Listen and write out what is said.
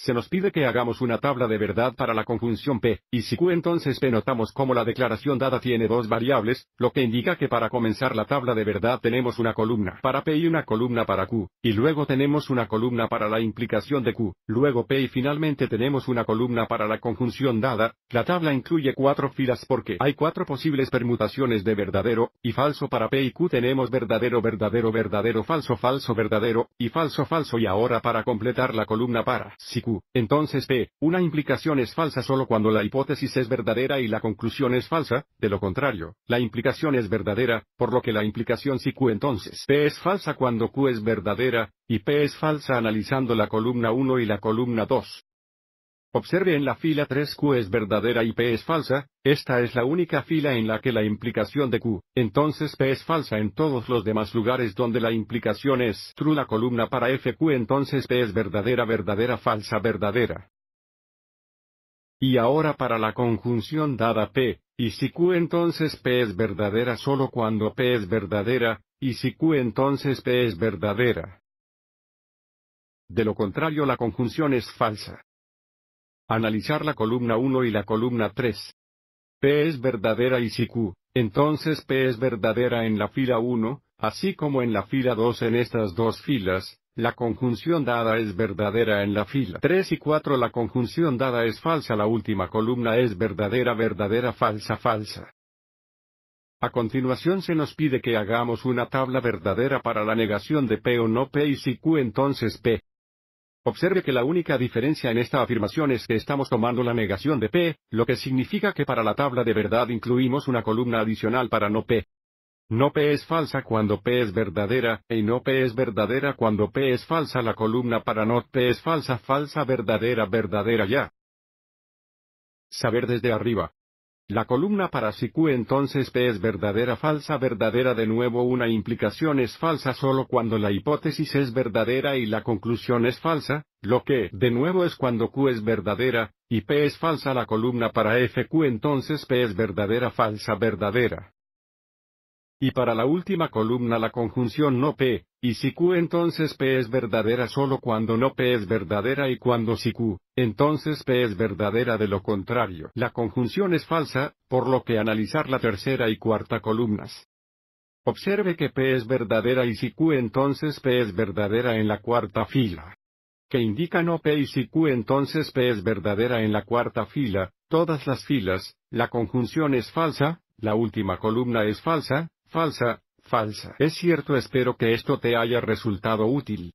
se nos pide que hagamos una tabla de verdad para la conjunción P, y si Q entonces P notamos como la declaración dada tiene dos variables, lo que indica que para comenzar la tabla de verdad tenemos una columna para P y una columna para Q, y luego tenemos una columna para la implicación de Q, luego P y finalmente tenemos una columna para la conjunción dada, la tabla incluye cuatro filas porque hay cuatro posibles permutaciones de verdadero y falso para P y Q tenemos verdadero verdadero verdadero falso falso verdadero, y falso falso y ahora para completar la columna para si entonces P, una implicación es falsa solo cuando la hipótesis es verdadera y la conclusión es falsa, de lo contrario, la implicación es verdadera, por lo que la implicación si Q entonces P es falsa cuando Q es verdadera, y P es falsa analizando la columna 1 y la columna 2. Observe en la fila 3 Q es verdadera y P es falsa, esta es la única fila en la que la implicación de Q, entonces P es falsa en todos los demás lugares donde la implicación es true la columna para F Q entonces P es verdadera verdadera falsa verdadera. Y ahora para la conjunción dada P, y si Q entonces P es verdadera solo cuando P es verdadera, y si Q entonces P es verdadera. De lo contrario la conjunción es falsa. Analizar la columna 1 y la columna 3. P es verdadera y si Q, entonces P es verdadera en la fila 1, así como en la fila 2 en estas dos filas, la conjunción dada es verdadera en la fila 3 y 4 la conjunción dada es falsa la última columna es verdadera verdadera falsa falsa. A continuación se nos pide que hagamos una tabla verdadera para la negación de P o no P y si Q entonces P Observe que la única diferencia en esta afirmación es que estamos tomando la negación de P, lo que significa que para la tabla de verdad incluimos una columna adicional para no P. No P es falsa cuando P es verdadera, y no P es verdadera cuando P es falsa. La columna para no P es falsa, falsa, verdadera, verdadera ya. Saber desde arriba. La columna para si Q entonces P es verdadera falsa verdadera de nuevo una implicación es falsa solo cuando la hipótesis es verdadera y la conclusión es falsa, lo que de nuevo es cuando Q es verdadera, y P es falsa la columna para F Q entonces P es verdadera falsa verdadera. Y para la última columna la conjunción no P, y si Q entonces P es verdadera solo cuando no P es verdadera y cuando si Q, entonces P es verdadera de lo contrario. La conjunción es falsa, por lo que analizar la tercera y cuarta columnas. Observe que P es verdadera y si Q entonces P es verdadera en la cuarta fila. Que indica no P y si Q entonces P es verdadera en la cuarta fila, todas las filas, la conjunción es falsa, la última columna es falsa, Falsa, falsa. Es cierto espero que esto te haya resultado útil.